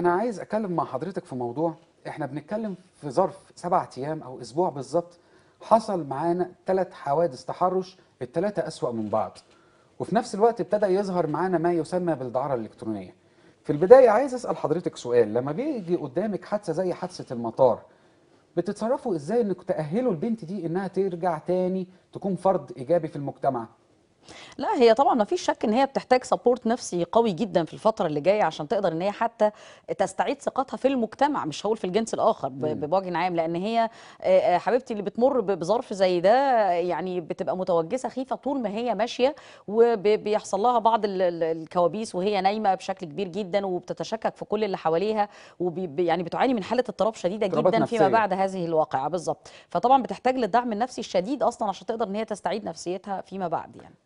أنا عايز أتكلم مع حضرتك في موضوع إحنا بنتكلم في ظرف سبعة أيام أو أسبوع بالظبط حصل معانا ثلاث حوادث تحرش الثلاثة أسوأ من بعض وفي نفس الوقت ابتدى يظهر معانا ما يسمى بالدعارة الإلكترونية في البداية عايز أسأل حضرتك سؤال لما بيجي قدامك حادثة زي حادثة المطار بتتصرفوا إزاي إنك تأهلوا البنت دي إنها ترجع تاني تكون فرد إيجابي في المجتمع لا هي طبعا ما فيش شك ان هي بتحتاج سبورت نفسي قوي جدا في الفتره اللي جايه عشان تقدر ان هي حتى تستعيد ثقتها في المجتمع مش هقول في الجنس الاخر بوجه عام لان هي حبيبتي اللي بتمر بظرف زي ده يعني بتبقى متوجسه خيفه طول ما هي ماشيه وبيحصل لها بعض الكوابيس وهي نايمه بشكل كبير جدا وبتتشكك في كل اللي حواليها ويعني يعني بتعاني من حاله اضطراب شديده جدا فيما بعد هذه الواقعه بالظبط فطبعا بتحتاج للدعم النفسي الشديد اصلا عشان تقدر ان هي تستعيد نفسيتها فيما بعد يعني